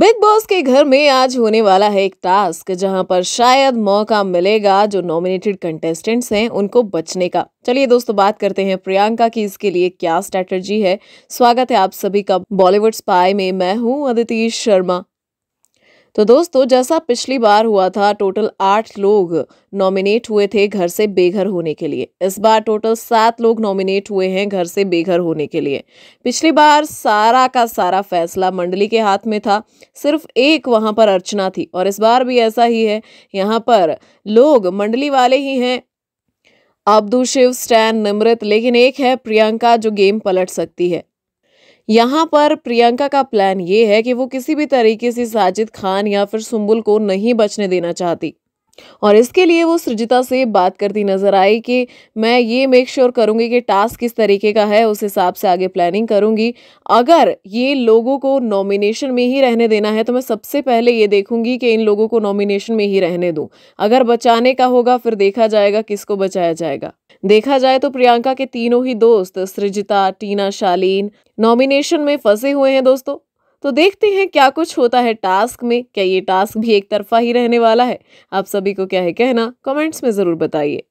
big boss के घर में आज होने वाला है एक टास्क जहां पर शायद मौका मिलेगा जो नॉमिनेटेड कंटेस्टेंट्स हैं उनको बचने का चलिए दोस्तों बात करते हैं प्रियंका की इसके लिए क्या स्ट्रैटेजी है स्वागत है आप सभी का बॉलीवुड स्पाई में मैं हूं अदिति शर्मा तो दोस्तों जैसा पिछली बार हुआ था टोटल आठ लोग नॉमिनेट हुए थे घर से बेघर होने के लिए इस बार टोटल सात लोग नॉमिनेट हुए हैं घर से बेघर होने के लिए पिछली बार सारा का सारा फैसला मंडली के हाथ में था सिर्फ एक वहाँ पर अर्चना थी और इस बार भी ऐसा ही है यहाँ पर लोग मंडली वाले ही हैं अब्दू शिव स्टैन निमृत लेकिन एक है प्रियंका जो गेम पलट सकती है यहाँ पर प्रियंका का प्लान ये है कि वो किसी भी तरीके से साजिद खान या फिर सुम्बुल को नहीं बचने देना चाहती और इसके लिए वो सृजिता से बात करती नजर आई कि मैं ये मेक श्योर sure करूँगी कि टास्क किस तरीके का है उस हिसाब से आगे प्लानिंग करूँगी अगर ये लोगों को नॉमिनेशन में ही रहने देना है तो मैं सबसे पहले ये देखूँगी कि इन लोगों को नॉमिनेशन में ही रहने दूँ अगर बचाने का होगा फिर देखा जाएगा किसको बचाया जाएगा देखा जाए तो प्रियंका के तीनों ही दोस्त सृजिता टीना शालीन नॉमिनेशन में फंसे हुए हैं दोस्तों तो देखते हैं क्या कुछ होता है टास्क में क्या ये टास्क भी एक तरफा ही रहने वाला है आप सभी को क्या है कहना कमेंट्स में ज़रूर बताइए